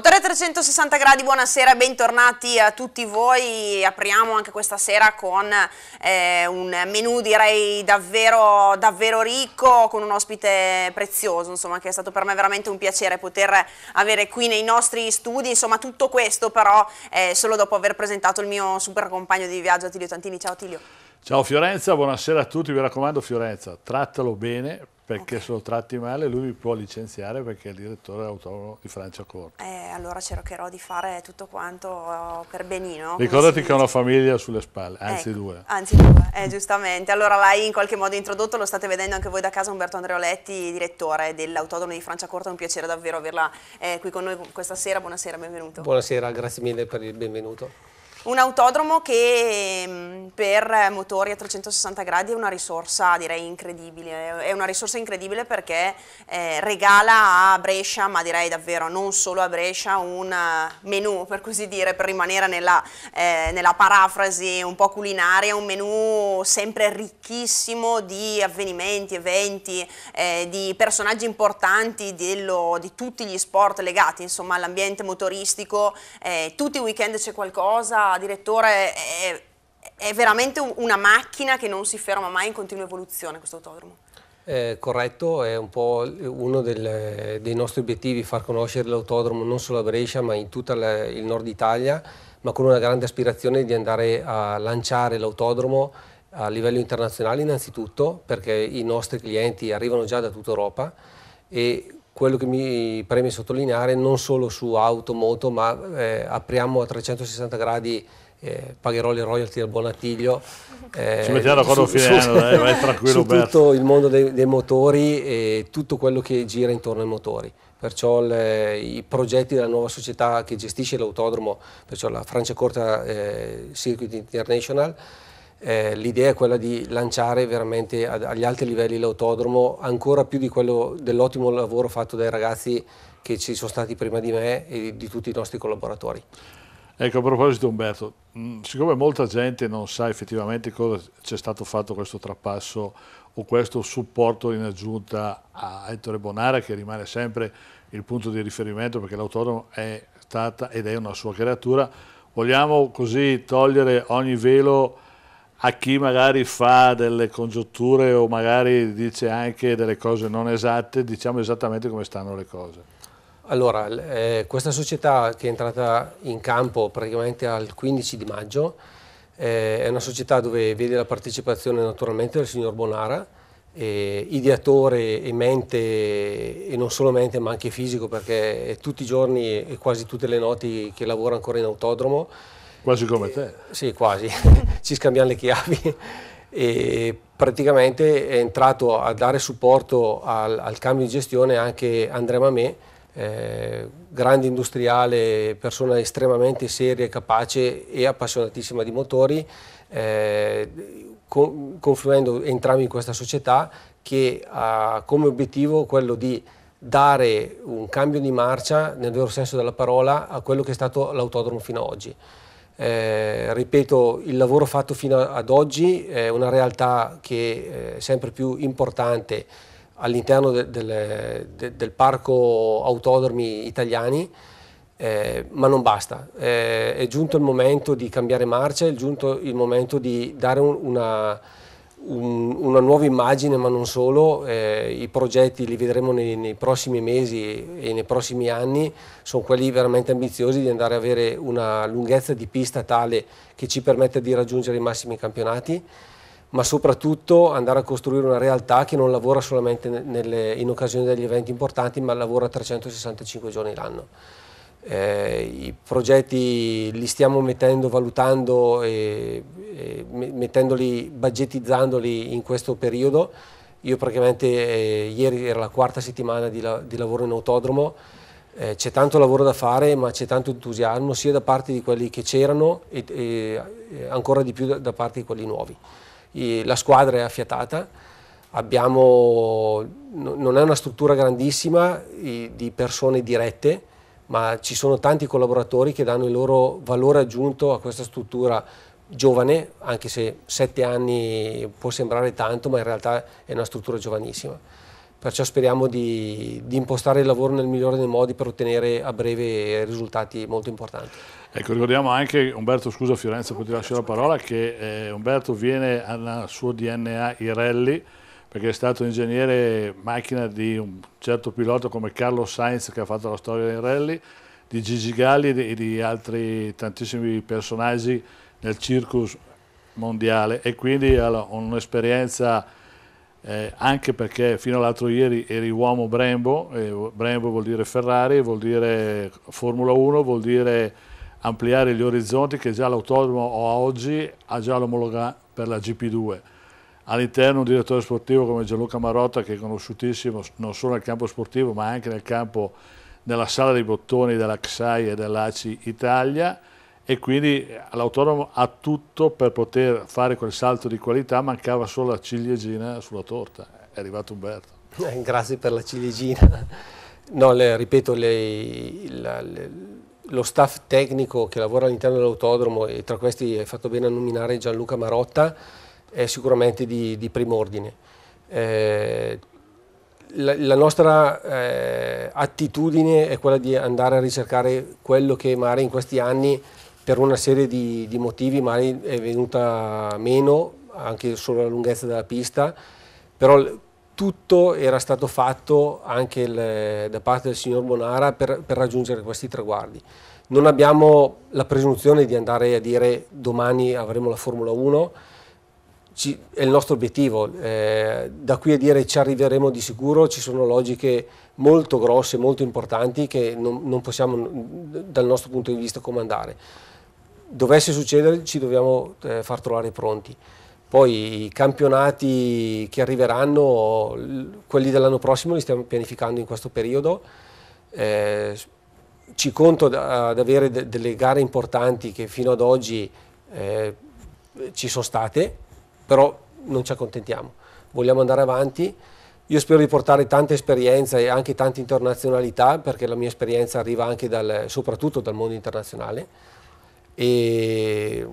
Motore 360 gradi, buonasera, bentornati a tutti voi, apriamo anche questa sera con eh, un menù direi davvero, davvero ricco, con un ospite prezioso, insomma che è stato per me veramente un piacere poter avere qui nei nostri studi, insomma tutto questo però eh, solo dopo aver presentato il mio super compagno di viaggio Tilio Tantini, ciao Tilio. Ciao Fiorenza, buonasera a tutti, mi raccomando Fiorenza, trattalo bene perché okay. lo tratti male lui mi può licenziare perché è il direttore autonomo di Francia Corte. Eh, allora cercherò di fare tutto quanto eh, per benino. Ricordati che ho una famiglia sulle spalle, ecco, anzi ecco, due. Anzi due, eh, giustamente. Allora l'hai in qualche modo introdotto, lo state vedendo anche voi da casa Umberto Andreoletti, direttore dell'autonomo di Francia Corte, è un piacere davvero averla eh, qui con noi questa sera. Buonasera, benvenuto. Buonasera, grazie mille per il benvenuto. Un autodromo che mm, per motori a 360 gradi è una risorsa direi incredibile, è una risorsa incredibile perché eh, regala a Brescia, ma direi davvero non solo a Brescia, un eh, menù per così dire, per rimanere nella, eh, nella parafrasi un po' culinaria, un menù sempre ricchissimo di avvenimenti, eventi, eh, di personaggi importanti dello, di tutti gli sport legati all'ambiente motoristico, eh, tutti i weekend c'è qualcosa direttore, è, è veramente una macchina che non si ferma mai in continua evoluzione questo autodromo. Eh, corretto, è un po' uno del, dei nostri obiettivi far conoscere l'autodromo non solo a Brescia ma in tutto il nord Italia, ma con una grande aspirazione di andare a lanciare l'autodromo a livello internazionale innanzitutto perché i nostri clienti arrivano già da tutta Europa e quello che mi preme sottolineare non solo su auto, moto, ma eh, apriamo a 360 gradi eh, pagherò le royalty al Bonattiglio. Eh, Ci mettiamo d'accordo su, fine su, anno, vai tranquillo. Su tutto il mondo dei, dei, motori e tutto quello che gira intorno ai motori. Perciò le, i progetti della nuova società che gestisce l'autodromo, perciò la Francia Corta eh, Circuit International, eh, l'idea è quella di lanciare veramente ad, agli altri livelli l'autodromo, ancora più di quello dell'ottimo lavoro fatto dai ragazzi che ci sono stati prima di me e di, di tutti i nostri collaboratori. Ecco, a proposito Umberto, mh, mm, siccome molta gente non sa effettivamente cosa c'è stato fatto questo trapasso o questo supporto in aggiunta a Ettore Bonara che rimane sempre il punto di riferimento perché l'autodromo è stata ed è una sua creatura, vogliamo così togliere ogni velo a chi magari fa delle congiunture o magari dice anche delle cose non esatte, diciamo esattamente come stanno le cose. Allora, eh, questa società che è entrata in campo praticamente al 15 di maggio eh, è una società dove vede la partecipazione naturalmente del signor Bonara, eh, ideatore e mente, e non solo mente ma anche fisico perché è tutti i giorni e quasi tutte le notti che lavora ancora in autodromo, Quasi come te. Eh, sì, quasi. Ci scambiamo le chiavi. E praticamente è entrato a dare supporto al, al cambio di gestione anche Andrea Mamè, eh, grande industriale, persona estremamente seria, capace e appassionatissima di motori, eh, con, confluendo entrambi in questa società che ha come obiettivo quello di dare un cambio di marcia, nel vero senso della parola, a quello che è stato l'autodromo fino ad oggi. Eh, ripeto, il lavoro fatto fino ad oggi è una realtà che eh, è sempre più importante all'interno de, de, de, del parco autodromi italiani, eh, ma non basta. Eh, è giunto il momento di cambiare marcia, è giunto il momento di dare un, una un, una nuova immagine, ma non solo, eh, i progetti li vedremo nei, nei, prossimi mesi e nei prossimi anni, sono quelli veramente ambiziosi di andare ad avere una lunghezza di pista tale che ci permetta di raggiungere i massimi campionati, ma soprattutto andare a costruire una realtà che non lavora solamente nelle, in occasione degli eventi importanti, ma lavora 365 giorni l'anno. Eh, I progetti li stiamo mettendo, valutando e, e mettendoli, budgetizzandoli in questo periodo. Io praticamente eh, ieri era la quarta settimana di, la, di lavoro in autodromo, eh, c'è tanto lavoro da fare ma c'è tanto entusiasmo sia da parte di quelli che c'erano e, e, eh, ancora di più da, da parte di quelli nuovi. E la squadra è affiatata, abbiamo, non è una struttura grandissima di persone dirette, ma ci sono tanti collaboratori che danno il loro valore aggiunto a questa struttura giovane, anche se sette anni può sembrare tanto, ma in realtà è una struttura giovanissima. Perciò speriamo di, di impostare il lavoro nel migliore dei modi per ottenere a breve risultati molto importanti. Ecco, ricordiamo anche, Umberto, scusa Fiorenza, poi ti lascio la parola, che eh, Umberto viene al suo DNA i rally, perché è stato ingegnere macchina di un certo pilota come Carlo Sainz che ha fatto la storia del rally, di Gigi Galli e di altri tantissimi personaggi nel circus mondiale e quindi ha un'esperienza eh, anche perché fino all'altro ieri eri uomo Brembo, eh, Brembo vuol dire Ferrari, vuol dire Formula 1, vuol dire ampliare gli orizzonti che già l'autodromo oggi ha già l'omologa per la GP2 all'interno un direttore sportivo come Gianluca Marotta che è conosciutissimo non solo nel campo sportivo ma anche nel campo nella sala dei bottoni della XAI e dell'ACI Italia e quindi l'autonomo ha tutto per poter fare quel salto di qualità, mancava solo la ciliegina sulla torta, è arrivato Umberto. Eh, grazie per la ciliegina. No, le, ripeto, le, la, le, lo staff tecnico che lavora all'interno dell'autodromo e tra questi hai fatto bene a nominare Gianluca Marotta, è sicuramente di, di primo ordine. Eh, la, la, nostra eh, attitudine è quella di andare a ricercare quello che magari in questi anni per una serie di, di motivi magari è venuta meno, anche solo la lunghezza della pista, però tutto era stato fatto anche il, da parte del signor Bonara per, per raggiungere questi traguardi. Non abbiamo la presunzione di andare a dire domani avremo la Formula 1, ci, è il nostro obiettivo. Eh, da qui a dire ci arriveremo di sicuro, ci sono logiche molto grosse, molto importanti che non, non possiamo dal nostro punto di vista comandare. Dovesse succedere ci dobbiamo eh, far trovare pronti. Poi i campionati che arriveranno, quelli dell'anno prossimo, li stiamo pianificando in questo periodo. Eh, ci conto ad avere de delle gare importanti che fino ad oggi eh, ci sono state, però non ci accontentiamo, vogliamo andare avanti. Io spero di portare tante esperienze e anche tante internazionalità, perché la mia esperienza arriva anche dal, soprattutto dal mondo internazionale. E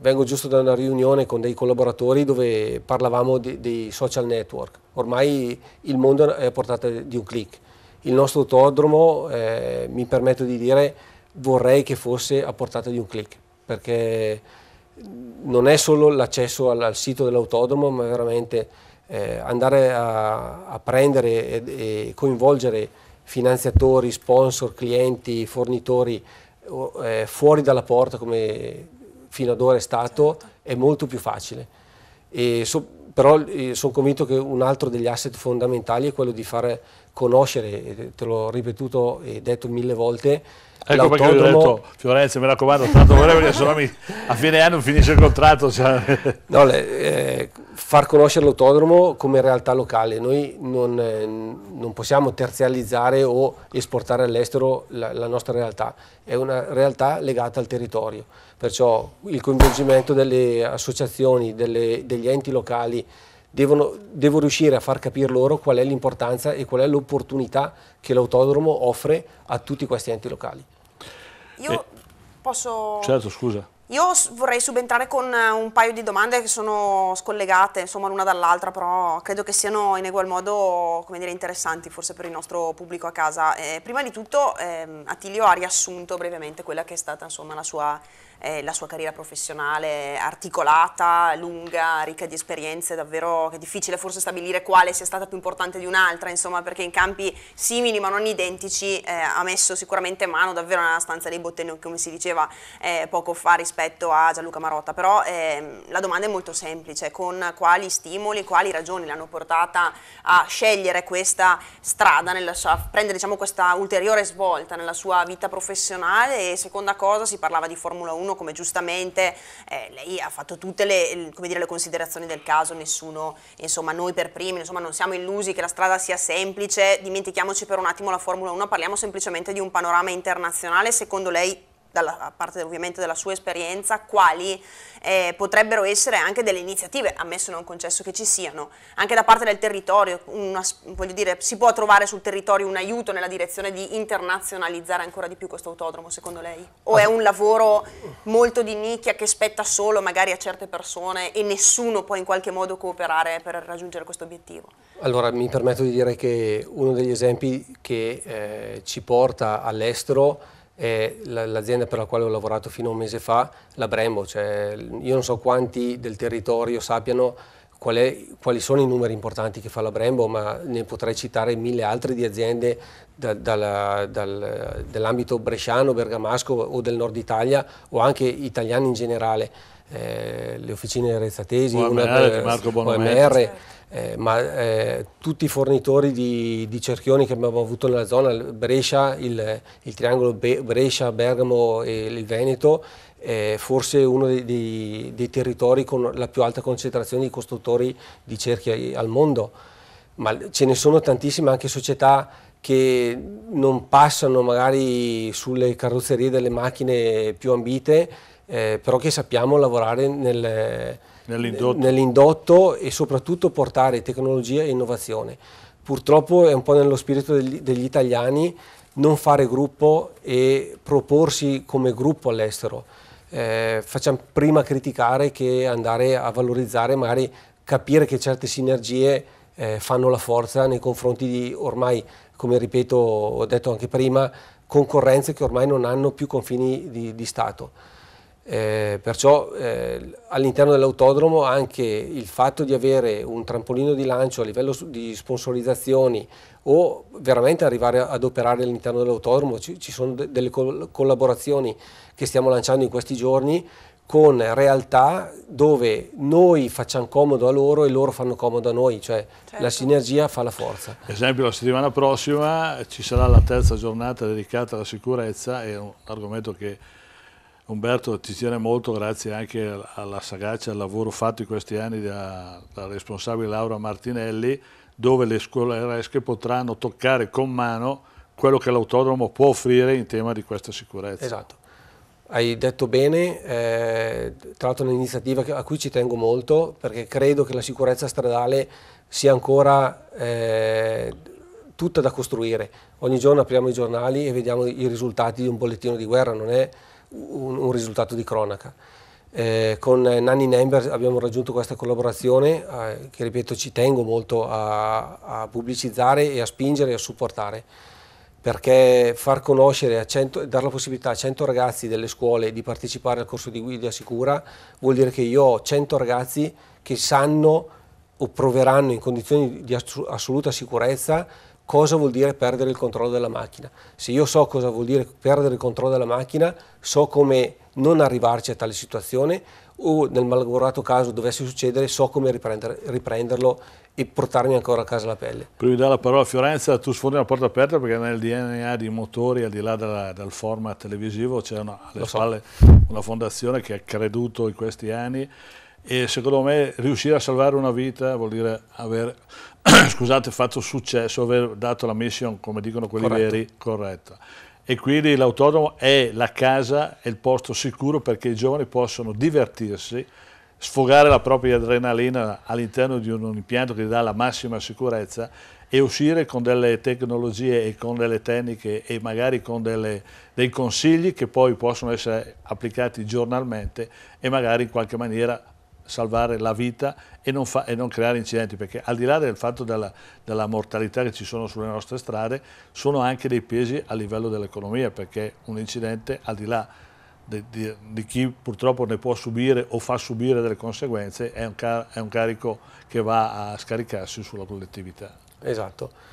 vengo giusto da una riunione con dei collaboratori dove parlavamo dei social network. Ormai il mondo è a portata di un click. Il nostro autodromo, eh, mi permetto di dire, vorrei che fosse a portata di un click, perché non è solo l'accesso al, al sito dell'autodromo, ma veramente eh, andare a, a prendere e, e, coinvolgere finanziatori, sponsor, clienti, fornitori eh, fuori dalla porta come fino ad ora è stato certo. è molto più facile. So, però eh, sono convinto che un altro degli asset fondamentali è quello di fare conoscere, te l'ho ripetuto e detto mille volte, Ecco perché ho detto, Fiorenza mi raccomando, tanto volevo che se mi, a fine anno finisce il contratto. Cioè. No, le, eh, far conoscere l'autodromo come realtà locale, noi non, eh, non possiamo terzializzare o esportare all'estero la, la, nostra realtà, è una realtà legata al territorio, perciò il coinvolgimento delle associazioni, delle, degli enti locali, devono, devo riuscire a far capire loro qual è l'importanza e qual è l'opportunità che l'autodromo offre a tutti questi enti locali. Io eh, posso... Certo, scusa. Io vorrei subentrare con eh, un paio di domande che sono scollegate, l'una dall'altra, però credo che siano in egual modo, dire, interessanti forse per il nostro pubblico a casa. Eh, prima di tutto, eh, Attilio ha riassunto brevemente quella che è stata, insomma, la sua eh, la sua carriera professionale articolata, lunga, ricca di esperienze, davvero è difficile forse stabilire quale sia stata più importante di un'altra, insomma, perché in campi simili ma non identici eh, ha messo sicuramente mano davvero nella stanza dei bottoni, come si diceva eh, poco fa rispetto a Gianluca Marotta, però ehm, la domanda è molto semplice, con quali stimoli, quali ragioni l'hanno portata a scegliere questa strada, nella sua, prendere diciamo, questa ulteriore svolta nella sua vita professionale e seconda cosa si parlava di Formula 1 uno come giustamente eh, lei ha fatto tutte le, dire, le, considerazioni del caso, nessuno, insomma noi per primi, insomma non siamo illusi che la strada sia semplice, dimentichiamoci per un attimo la Formula 1, parliamo semplicemente di un panorama internazionale, secondo lei dalla parte ovviamente della sua esperienza, quali eh, potrebbero essere anche delle iniziative, ammesso non concesso che ci siano, anche da parte del territorio, una, voglio dire, si può trovare sul territorio un aiuto nella direzione di internazionalizzare ancora di più questo autodromo, secondo lei? O è un lavoro molto di nicchia che spetta solo magari a certe persone e nessuno può in qualche modo cooperare per raggiungere questo obiettivo? Allora, mi permetto di dire che uno degli esempi che eh, ci porta all'estero è l'azienda per la quale ho lavorato fino a un mese fa, la Brembo. Cioè, io non so quanti del territorio sappiano qual è, quali sono i numeri importanti che fa la Brembo, ma ne potrei citare mille altre di aziende da, dalla, dal, dell'ambito bresciano, bergamasco o del nord Italia o anche italiani in generale. Eh, le officine Rezzatesi, OMR, una, eh, ma eh, tutti i fornitori di, di, cerchioni che abbiamo avuto nella zona, Brescia, il, il triangolo Be Brescia, Bergamo e il Veneto, è eh, forse uno dei, dei, dei, territori con la più alta concentrazione di costruttori di cerchi al mondo, ma ce ne sono tantissime anche società che non passano magari sulle carrozzerie delle macchine più ambite, eh, però che sappiamo lavorare nel, nell'indotto. nell'indotto. e soprattutto portare tecnologia e innovazione. Purtroppo è un po' nello spirito degli, degli italiani non fare gruppo e proporsi come gruppo all'estero. Eh, facciamo prima criticare che andare a valorizzare, magari capire che certe sinergie eh, fanno la forza nei confronti di ormai come ripeto, ho detto anche prima, concorrenze che ormai non hanno più confini di, di Stato. Eh, perciò eh, all'interno dell'autodromo anche il fatto di avere un trampolino di lancio a livello di sponsorizzazioni o veramente arrivare ad operare all'interno dell'autodromo, ci, ci, sono de delle collaborazioni che stiamo lanciando in questi giorni con realtà dove noi facciamo comodo a loro e loro fanno comodo a noi, cioè certo. la sinergia fa la forza. Ad esempio la settimana prossima ci sarà la terza giornata dedicata alla sicurezza, è un argomento che Umberto ti tiene molto grazie anche alla sagacia, al lavoro fatto in questi anni dalla da responsabile Laura Martinelli, dove le scolaresche potranno toccare con mano quello che l'autodromo può offrire in tema di questa sicurezza. Esatto. Hai detto bene, eh, tra l'altro è un'iniziativa a cui ci tengo molto perché credo che la sicurezza stradale sia ancora eh, tutta da costruire. Ogni giorno apriamo i giornali e vediamo i risultati di un bollettino di guerra, non è un, un risultato di cronaca. Eh, con Nanni Nember abbiamo raggiunto questa collaborazione eh, che ripeto ci tengo molto a, a pubblicizzare e a spingere e a supportare perché far conoscere, a 100, dare la possibilità a 100 ragazzi delle scuole di partecipare al corso di guida sicura vuol dire che io ho 100 ragazzi che sanno o proveranno in condizioni di assoluta sicurezza cosa vuol dire perdere il controllo della macchina. Se io so cosa vuol dire perdere il controllo della macchina, so come non arrivarci a tale situazione o nel malaugurato caso dovesse succedere so come riprenderlo e portarmi ancora a casa la pelle. Prima di dare la parola a Fiorenza, tu sfondi una porta aperta perché nel DNA di motori, al di là della, del format televisivo, c'è una, alle spalle so. una fondazione che ha creduto in questi anni e secondo me riuscire a salvare una vita vuol dire aver scusate, fatto successo, aver dato la mission, come dicono quelli Corretto. veri, corretta e quindi l'autodromo è la casa, è il posto sicuro perché i giovani possono divertirsi, sfogare la propria adrenalina all'interno di un impianto che dà la massima sicurezza e uscire con delle tecnologie e con delle tecniche e magari con delle, dei consigli che poi possono essere applicati giornalmente e magari in qualche maniera salvare la vita e non, fa, e non, creare incidenti, perché al di là del fatto della, della, mortalità che ci sono sulle nostre strade, sono anche dei pesi a livello dell'economia, perché un incidente al di là di, di, di, chi purtroppo ne può subire o fa subire delle conseguenze, è un, car è un carico che va a scaricarsi sulla collettività. Esatto.